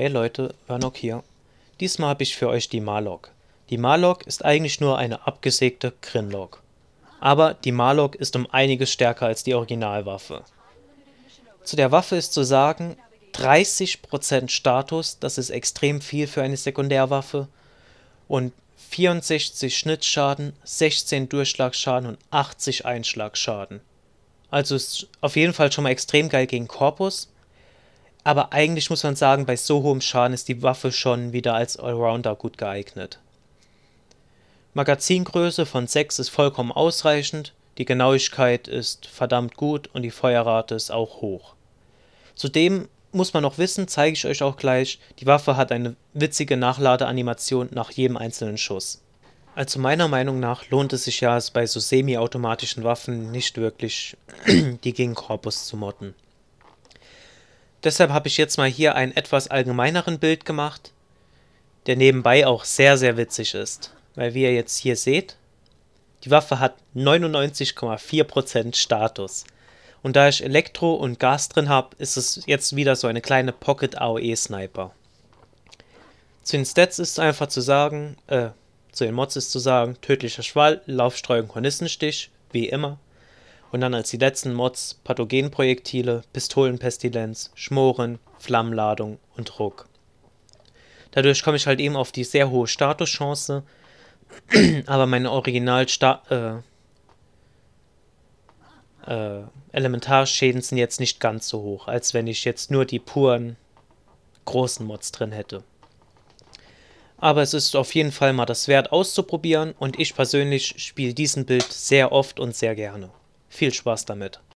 Hey Leute, Bernok hier. Diesmal habe ich für euch die Malok. Die Malok ist eigentlich nur eine abgesägte Grinlock. Aber die Malok ist um einiges stärker als die Originalwaffe. Zu der Waffe ist zu sagen, 30% Status, das ist extrem viel für eine Sekundärwaffe. Und 64 Schnittschaden, 16 Durchschlagschaden und 80 Einschlagschaden. Also ist auf jeden Fall schon mal extrem geil gegen Korpus aber eigentlich muss man sagen, bei so hohem Schaden ist die Waffe schon wieder als Allrounder gut geeignet. Magazingröße von 6 ist vollkommen ausreichend, die Genauigkeit ist verdammt gut und die Feuerrate ist auch hoch. Zudem muss man noch wissen, zeige ich euch auch gleich, die Waffe hat eine witzige Nachladeanimation nach jedem einzelnen Schuss. Also meiner Meinung nach lohnt es sich ja, bei so semi-automatischen Waffen nicht wirklich, die gegen Korpus zu motten. Deshalb habe ich jetzt mal hier einen etwas allgemeineren Bild gemacht, der nebenbei auch sehr, sehr witzig ist. Weil wie ihr jetzt hier seht, die Waffe hat 99,4% Status. Und da ich Elektro und Gas drin habe, ist es jetzt wieder so eine kleine Pocket AOE Sniper. Zu den Stats ist einfach zu sagen, äh, zu den Mods ist zu sagen, tödlicher Schwall, Laufstreuung, Hornissenstich, wie immer, und dann als die letzten Mods Pathogenprojektile, Pistolenpestilenz, Schmoren, Flammenladung und Ruck. Dadurch komme ich halt eben auf die sehr hohe Statuschance, aber meine original äh, äh, Elementarschäden sind jetzt nicht ganz so hoch, als wenn ich jetzt nur die puren großen Mods drin hätte. Aber es ist auf jeden Fall mal das Wert auszuprobieren und ich persönlich spiele diesen Bild sehr oft und sehr gerne. Viel Spaß damit!